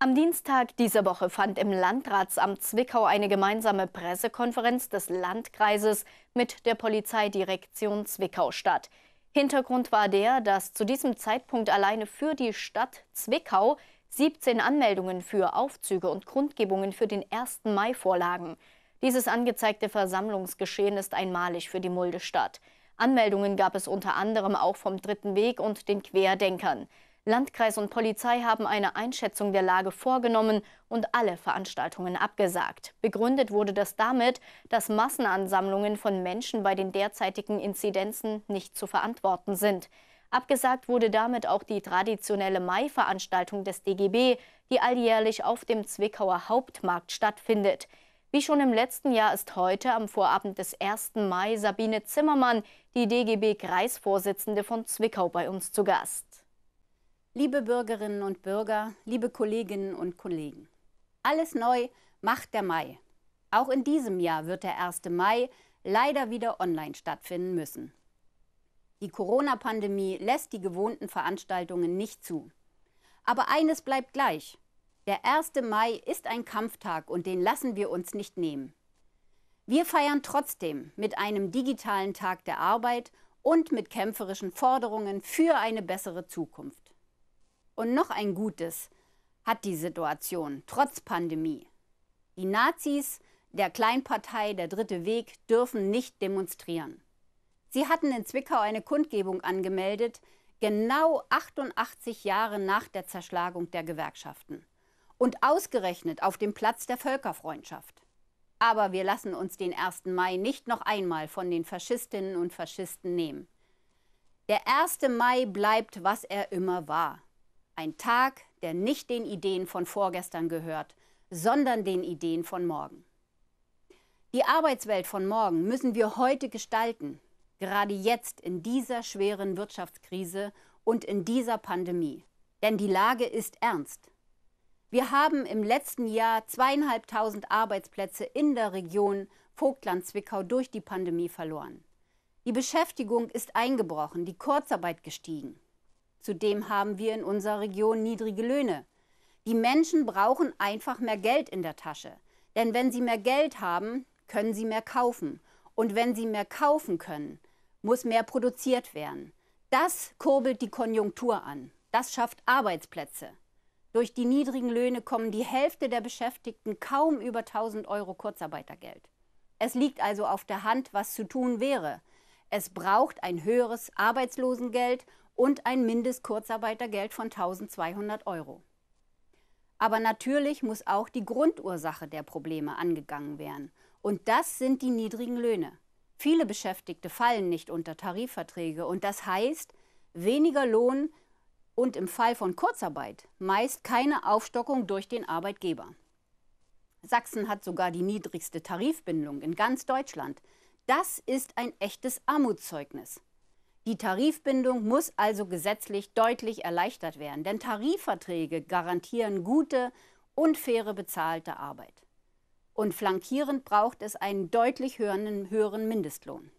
Am Dienstag dieser Woche fand im Landratsamt Zwickau eine gemeinsame Pressekonferenz des Landkreises mit der Polizeidirektion Zwickau statt. Hintergrund war der, dass zu diesem Zeitpunkt alleine für die Stadt Zwickau 17 Anmeldungen für Aufzüge und Grundgebungen für den 1. Mai vorlagen. Dieses angezeigte Versammlungsgeschehen ist einmalig für die Mulde-Stadt. Anmeldungen gab es unter anderem auch vom Dritten Weg und den Querdenkern. Landkreis und Polizei haben eine Einschätzung der Lage vorgenommen und alle Veranstaltungen abgesagt. Begründet wurde das damit, dass Massenansammlungen von Menschen bei den derzeitigen Inzidenzen nicht zu verantworten sind. Abgesagt wurde damit auch die traditionelle Mai-Veranstaltung des DGB, die alljährlich auf dem Zwickauer Hauptmarkt stattfindet. Wie schon im letzten Jahr ist heute am Vorabend des 1. Mai Sabine Zimmermann, die DGB-Kreisvorsitzende von Zwickau, bei uns zu Gast. Liebe Bürgerinnen und Bürger, liebe Kolleginnen und Kollegen, alles neu macht der Mai. Auch in diesem Jahr wird der 1. Mai leider wieder online stattfinden müssen. Die Corona-Pandemie lässt die gewohnten Veranstaltungen nicht zu. Aber eines bleibt gleich. Der 1. Mai ist ein Kampftag und den lassen wir uns nicht nehmen. Wir feiern trotzdem mit einem digitalen Tag der Arbeit und mit kämpferischen Forderungen für eine bessere Zukunft. Und noch ein Gutes hat die Situation, trotz Pandemie. Die Nazis der Kleinpartei Der Dritte Weg dürfen nicht demonstrieren. Sie hatten in Zwickau eine Kundgebung angemeldet, genau 88 Jahre nach der Zerschlagung der Gewerkschaften. Und ausgerechnet auf dem Platz der Völkerfreundschaft. Aber wir lassen uns den 1. Mai nicht noch einmal von den Faschistinnen und Faschisten nehmen. Der 1. Mai bleibt, was er immer war. Ein Tag, der nicht den Ideen von vorgestern gehört, sondern den Ideen von morgen. Die Arbeitswelt von morgen müssen wir heute gestalten, gerade jetzt in dieser schweren Wirtschaftskrise und in dieser Pandemie. Denn die Lage ist ernst. Wir haben im letzten Jahr zweieinhalbtausend Arbeitsplätze in der Region Vogtland-Zwickau durch die Pandemie verloren. Die Beschäftigung ist eingebrochen, die Kurzarbeit gestiegen. Zudem haben wir in unserer Region niedrige Löhne. Die Menschen brauchen einfach mehr Geld in der Tasche. Denn wenn sie mehr Geld haben, können sie mehr kaufen. Und wenn sie mehr kaufen können, muss mehr produziert werden. Das kurbelt die Konjunktur an. Das schafft Arbeitsplätze. Durch die niedrigen Löhne kommen die Hälfte der Beschäftigten kaum über 1000 Euro Kurzarbeitergeld. Es liegt also auf der Hand, was zu tun wäre. Es braucht ein höheres Arbeitslosengeld und ein Mindestkurzarbeitergeld von 1200 Euro. Aber natürlich muss auch die Grundursache der Probleme angegangen werden. Und das sind die niedrigen Löhne. Viele Beschäftigte fallen nicht unter Tarifverträge und das heißt weniger Lohn und im Fall von Kurzarbeit meist keine Aufstockung durch den Arbeitgeber. Sachsen hat sogar die niedrigste Tarifbindung in ganz Deutschland. Das ist ein echtes Armutszeugnis. Die Tarifbindung muss also gesetzlich deutlich erleichtert werden, denn Tarifverträge garantieren gute und faire bezahlte Arbeit. Und flankierend braucht es einen deutlich höheren, höheren Mindestlohn.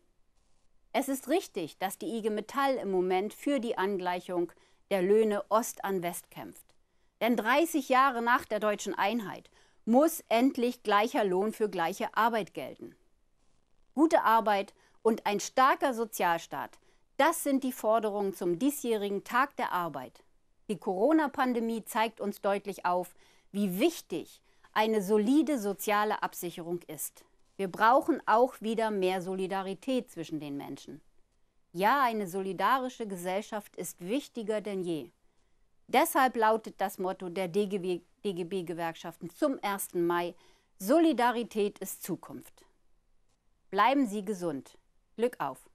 Es ist richtig, dass die IG Metall im Moment für die Angleichung der Löhne Ost an West kämpft. Denn 30 Jahre nach der deutschen Einheit muss endlich gleicher Lohn für gleiche Arbeit gelten. Gute Arbeit und ein starker Sozialstaat das sind die Forderungen zum diesjährigen Tag der Arbeit. Die Corona-Pandemie zeigt uns deutlich auf, wie wichtig eine solide soziale Absicherung ist. Wir brauchen auch wieder mehr Solidarität zwischen den Menschen. Ja, eine solidarische Gesellschaft ist wichtiger denn je. Deshalb lautet das Motto der DGB-Gewerkschaften zum 1. Mai, Solidarität ist Zukunft. Bleiben Sie gesund. Glück auf.